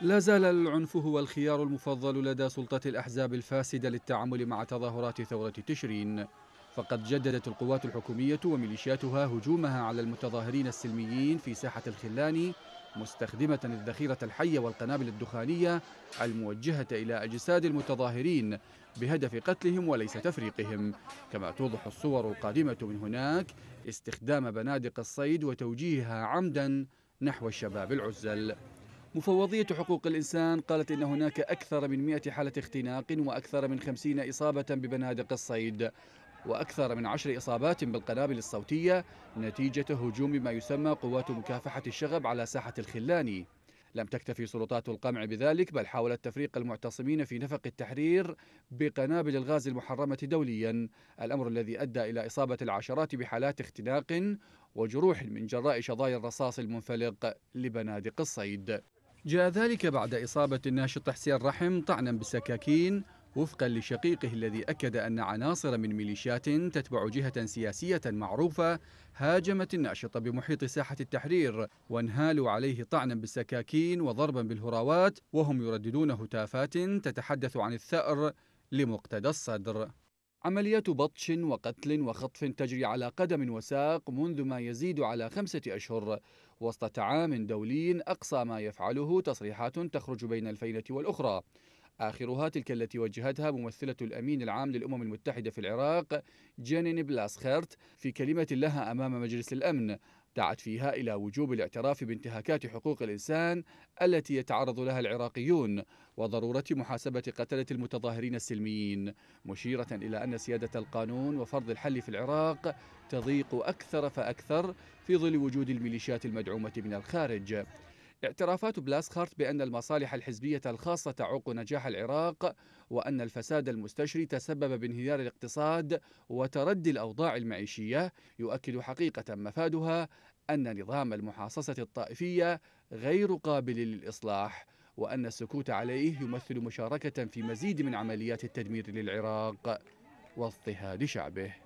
لا زال العنف هو الخيار المفضل لدى سلطة الأحزاب الفاسدة للتعامل مع تظاهرات ثورة تشرين فقد جددت القوات الحكومية وميليشياتها هجومها على المتظاهرين السلميين في ساحة الخلاني مستخدمة الذخيرة الحية والقنابل الدخانية الموجهة إلى أجساد المتظاهرين بهدف قتلهم وليس تفريقهم كما توضح الصور القادمة من هناك استخدام بنادق الصيد وتوجيهها عمدا نحو الشباب العزل مفوضية حقوق الإنسان قالت إن هناك أكثر من 100 حالة اختناق وأكثر من 50 إصابة ببنادق الصيد وأكثر من عشر إصابات بالقنابل الصوتية نتيجة هجوم ما يسمى قوات مكافحة الشغب على ساحة الخلاني لم تكتفي سلطات القمع بذلك بل حاولت تفريق المعتصمين في نفق التحرير بقنابل الغاز المحرمة دوليا الأمر الذي أدى إلى إصابة العشرات بحالات اختناق وجروح من جراء شظايا الرصاص المنفلق لبنادق الصيد جاء ذلك بعد إصابة الناشط حسين رحم طعنا بالسكاكين وفقا لشقيقه الذي أكد أن عناصر من ميليشيات تتبع جهة سياسية معروفة هاجمت الناشط بمحيط ساحة التحرير وانهالوا عليه طعنا بالسكاكين وضربا بالهراوات وهم يرددون هتافات تتحدث عن الثأر لمقتدى الصدر عمليات بطش وقتل وخطف تجري على قدم وساق منذ ما يزيد على خمسة أشهر وسط تعام دولي أقصى ما يفعله تصريحات تخرج بين الفينة والأخرى آخرها تلك التي وجهتها ممثلة الأمين العام للأمم المتحدة في العراق جينين بلاسخرت في كلمة لها أمام مجلس الأمن دعت فيها إلى وجوب الاعتراف بانتهاكات حقوق الإنسان التي يتعرض لها العراقيون وضرورة محاسبة قتلة المتظاهرين السلميين مشيرة إلى أن سيادة القانون وفرض الحل في العراق تضيق أكثر فأكثر في ظل وجود الميليشيات المدعومة من الخارج اعترافات بلاسخارت بأن المصالح الحزبية الخاصة تعوق نجاح العراق وأن الفساد المستشري تسبب بانهيار الاقتصاد وتردي الأوضاع المعيشية يؤكد حقيقة مفادها أن نظام المحاصصة الطائفية غير قابل للإصلاح وأن السكوت عليه يمثل مشاركة في مزيد من عمليات التدمير للعراق واضطهاد شعبه